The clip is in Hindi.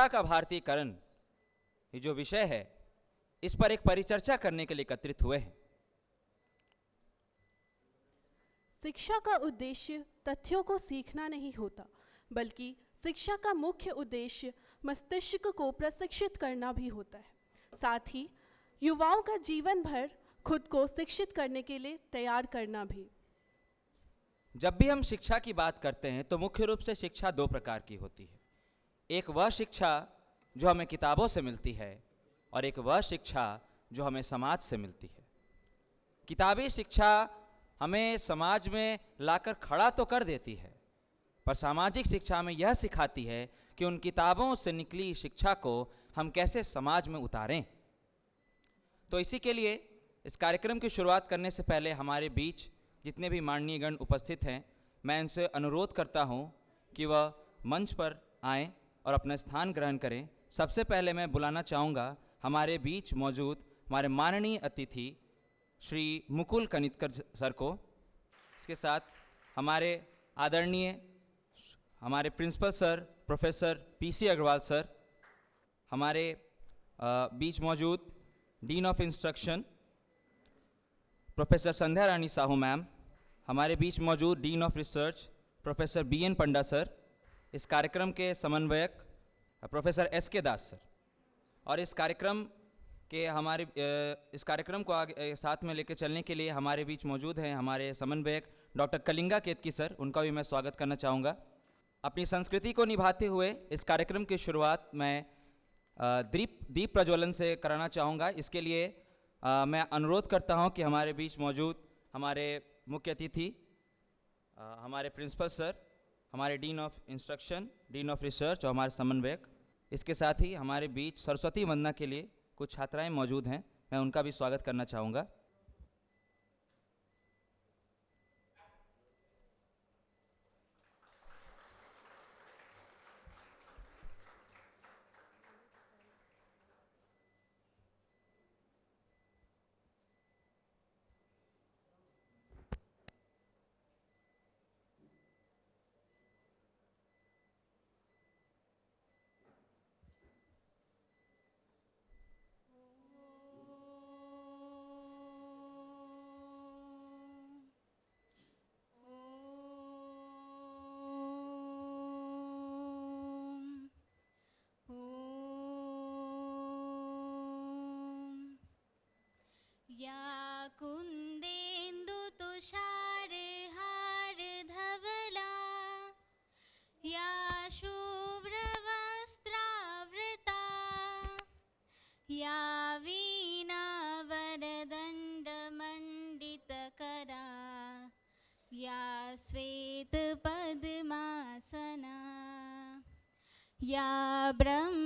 का भारतीयकरण ये जो विषय है इस पर एक परिचर्चा करने के लिए एकत्रित हुए हैं शिक्षा का उद्देश्य तथ्यों को सीखना नहीं होता बल्कि शिक्षा का मुख्य उद्देश्य मस्तिष्क को प्रशिक्षित करना भी होता है साथ ही युवाओं का जीवन भर खुद को शिक्षित करने के लिए तैयार करना भी जब भी हम शिक्षा की बात करते हैं तो मुख्य रूप से शिक्षा दो प्रकार की होती है एक वह शिक्षा जो हमें किताबों से मिलती है और एक वह शिक्षा जो हमें समाज से मिलती है किताबी शिक्षा हमें समाज में लाकर खड़ा तो कर देती है पर सामाजिक शिक्षा हमें यह सिखाती है कि उन किताबों से निकली शिक्षा को हम कैसे समाज में उतारें तो इसी के लिए इस कार्यक्रम की शुरुआत करने से पहले हमारे बीच जितने भी माननीय गण उपस्थित हैं मैं उनसे अनुरोध करता हूं कि वह मंच पर आएं और अपना स्थान ग्रहण करें सबसे पहले मैं बुलाना चाहूँगा हमारे बीच मौजूद हमारे माननीय अतिथि श्री मुकुल कनितकर सर को इसके साथ हमारे आदरणीय हमारे principal sir professor PC Agarwal sir हमारे बीच मौजूद dean of instruction professor Sandhya Rani Sahu ma'am हमारे बीच मौजूद dean of research professor B N Panda sir इस कार्यक्रम के समन्वयक प्रोफेसर एस के दास सर और इस कार्यक्रम के हमारे इस कार्यक्रम को आगे साथ में लेकर चलने के लिए हमारे बीच मौजूद हैं हमारे समन्वयक डॉक्टर कलिंगा केतकी सर उनका भी मैं स्वागत करना चाहूँगा अपनी संस्कृति को निभाते हुए इस कार्यक्रम की शुरुआत मैं दीप दीप प्रज्वलन से कराना चाहूँगा इसके लिए आ, मैं अनुरोध करता हूँ कि हमारे बीच मौजूद हमारे मुख्य अतिथि हमारे प्रिंसिपल सर हमारे dean of instruction dean of research और हमारे समन्वयक इसके साथ ही हमारे बीच सरस्वती वंदना के लिए कुछ छात्राएं मौजूद हैं मैं उनका भी स्वागत करना चाहूँगा या श्वेत श्वेतपद्मासना या ब्रह्म